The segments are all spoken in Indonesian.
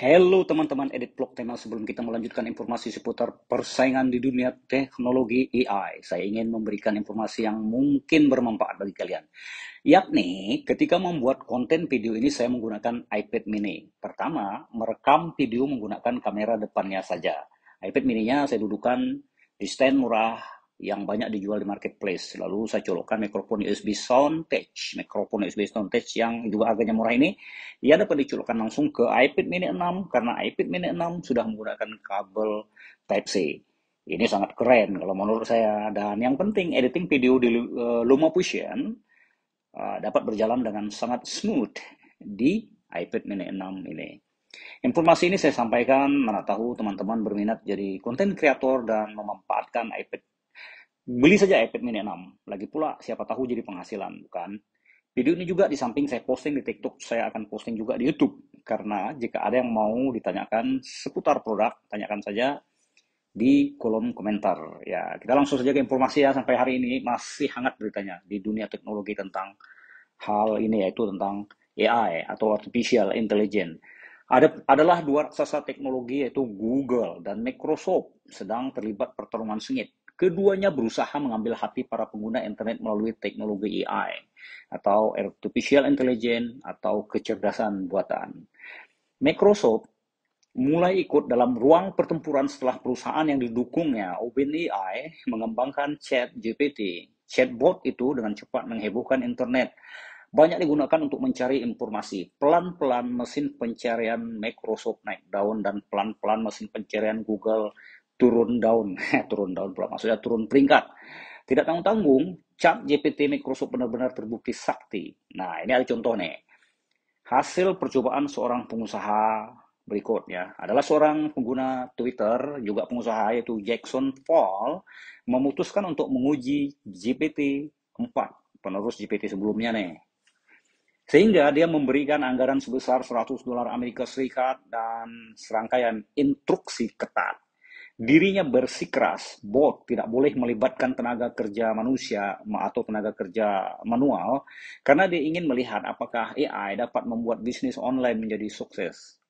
Halo teman-teman edit blog tema sebelum kita melanjutkan informasi seputar persaingan di dunia teknologi AI. Saya ingin memberikan informasi yang mungkin bermanfaat bagi kalian. Yakni ketika membuat konten video ini saya menggunakan iPad mini. Pertama, merekam video menggunakan kamera depannya saja. iPad mininya saya dudukan di stand murah yang banyak dijual di marketplace. Lalu saya colokkan mikrofon USB sound touch mikrofon USB sound touch yang juga harganya murah ini, ia dapat dicolokkan langsung ke iPad mini 6 karena iPad mini 6 sudah menggunakan kabel Type C. Ini sangat keren kalau menurut saya dan yang penting editing video di eh, LumaFusion eh, dapat berjalan dengan sangat smooth di iPad mini 6 ini. Informasi ini saya sampaikan, mana tahu teman-teman berminat jadi konten kreator dan memanfaatkan iPad Beli saja iPad mini 6. Lagi pula siapa tahu jadi penghasilan, bukan? Video ini juga di samping saya posting di TikTok, saya akan posting juga di YouTube. Karena jika ada yang mau ditanyakan seputar produk, tanyakan saja di kolom komentar. Ya, kita langsung saja ke informasi ya sampai hari ini masih hangat beritanya di dunia teknologi tentang hal ini yaitu tentang AI atau artificial intelligence. Ada adalah dua raksasa teknologi yaitu Google dan Microsoft sedang terlibat pertarungan sengit Keduanya berusaha mengambil hati para pengguna internet melalui teknologi AI atau artificial intelligence atau kecerdasan buatan. Microsoft mulai ikut dalam ruang pertempuran setelah perusahaan yang didukungnya OpenAI mengembangkan Chat GPT. Chatbot itu dengan cepat menghebohkan internet. Banyak digunakan untuk mencari informasi. Pelan-pelan mesin pencarian Microsoft naik daun dan pelan-pelan mesin pencarian Google turun down, eh, turun down pula maksudnya turun peringkat. Tidak tanggung-tanggung, chat GPT Microsoft benar-benar terbukti sakti. Nah, ini ada contoh nih. Hasil percobaan seorang pengusaha berikutnya adalah seorang pengguna Twitter, juga pengusaha yaitu Jackson Fall, memutuskan untuk menguji GPT-4, penerus GPT sebelumnya nih. Sehingga dia memberikan anggaran sebesar 100 dolar Amerika Serikat dan serangkaian instruksi ketat dirinya bersikeras, bot tidak boleh melibatkan tenaga kerja manusia atau tenaga kerja manual, karena dia ingin melihat apakah AI dapat membuat bisnis online menjadi sukses.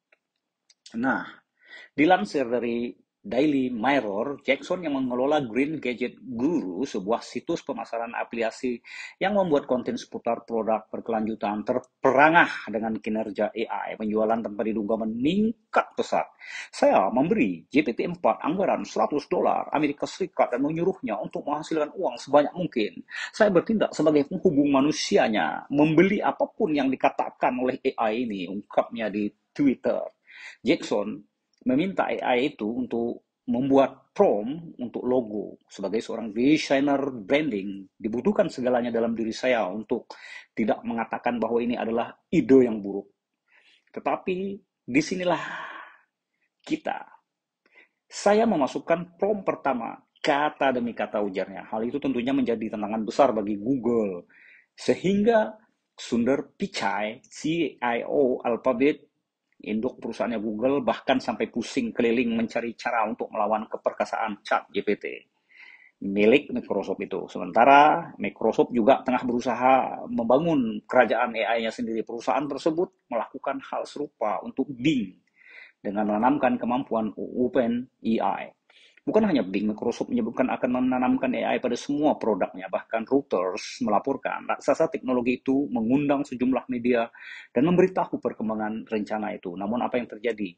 Nah, dilansir dari Daily Mirror, Jackson yang mengelola Green Gadget Guru, sebuah situs pemasaran aplikasi yang membuat konten seputar produk berkelanjutan terperangah dengan kinerja AI. Penjualan tempat diduga meningkat pesat. Saya memberi GPT-4 anggaran 100 dolar Amerika Serikat dan menyuruhnya untuk menghasilkan uang sebanyak mungkin. Saya bertindak sebagai penghubung manusianya, membeli apapun yang dikatakan oleh AI ini, ungkapnya di Twitter. Jackson meminta AI itu untuk membuat prom untuk logo. Sebagai seorang desainer branding, dibutuhkan segalanya dalam diri saya untuk tidak mengatakan bahwa ini adalah ide yang buruk. Tetapi disinilah kita. Saya memasukkan prom pertama, kata demi kata ujarnya. Hal itu tentunya menjadi tantangan besar bagi Google. Sehingga Sundar Pichai, CIO Alphabet, induk perusahaannya Google bahkan sampai pusing keliling mencari cara untuk melawan keperkasaan chat GPT milik Microsoft itu. Sementara Microsoft juga tengah berusaha membangun kerajaan AI-nya sendiri. Perusahaan tersebut melakukan hal serupa untuk Bing dengan menanamkan kemampuan Open AI. E Bukan hanya Bing, Microsoft menyebutkan akan menanamkan AI pada semua produknya, bahkan Reuters melaporkan raksasa teknologi itu mengundang sejumlah media dan memberitahu perkembangan rencana itu. Namun apa yang terjadi?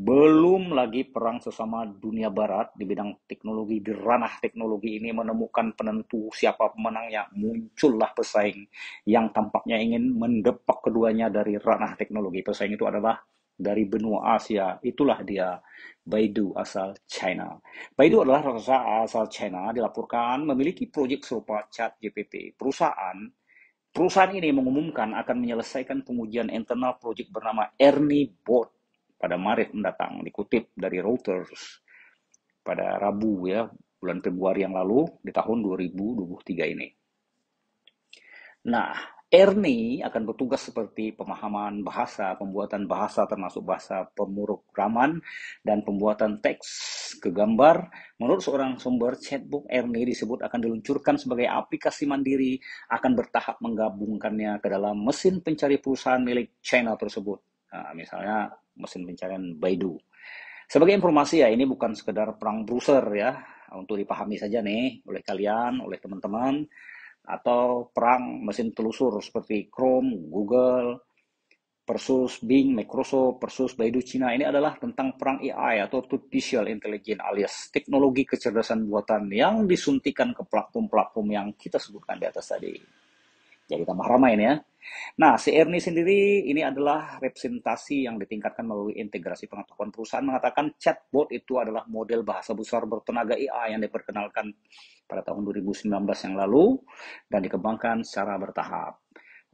Belum lagi perang sesama dunia barat di bidang teknologi, di ranah teknologi ini menemukan penentu siapa pemenangnya. Muncullah pesaing yang tampaknya ingin mendepak keduanya dari ranah teknologi. Pesaing itu adalah dari benua Asia. Itulah dia Baidu asal China. Baidu ya. adalah raksasa asal China dilaporkan memiliki proyek serupa ChatGPT. Perusahaan perusahaan ini mengumumkan akan menyelesaikan pengujian internal proyek bernama Ernie Bot pada Maret mendatang, dikutip dari Reuters pada Rabu ya, bulan Februari yang lalu di tahun 2023 ini. Nah, Ernie akan bertugas seperti pemahaman bahasa, pembuatan bahasa termasuk bahasa pemrograman dan pembuatan teks ke gambar. Menurut seorang sumber, chatbook Ernie disebut akan diluncurkan sebagai aplikasi mandiri, akan bertahap menggabungkannya ke dalam mesin pencari perusahaan milik China tersebut. Nah, misalnya mesin pencarian Baidu. Sebagai informasi ya, ini bukan sekedar perang browser ya, untuk dipahami saja nih oleh kalian, oleh teman-teman atau perang mesin telusur seperti Chrome, Google, Persus, Bing, Microsoft, Persus, Baidu, Cina ini adalah tentang perang AI atau artificial intelligence alias teknologi kecerdasan buatan yang disuntikan ke platform-platform yang kita sebutkan di atas tadi jadi tambah ramai ini ya. Nah, si Ernie sendiri ini adalah representasi yang ditingkatkan melalui integrasi pengetahuan perusahaan mengatakan chatbot itu adalah model bahasa besar bertenaga AI yang diperkenalkan pada tahun 2019 yang lalu dan dikembangkan secara bertahap.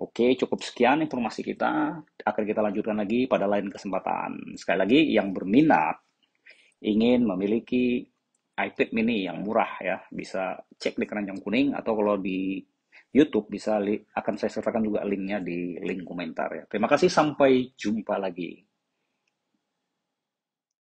Oke, cukup sekian informasi kita. Akan kita lanjutkan lagi pada lain kesempatan. Sekali lagi, yang berminat ingin memiliki iPad mini yang murah ya, bisa cek di keranjang kuning atau kalau di YouTube bisa akan saya sertakan juga linknya di link komentar ya. Terima kasih sampai jumpa lagi.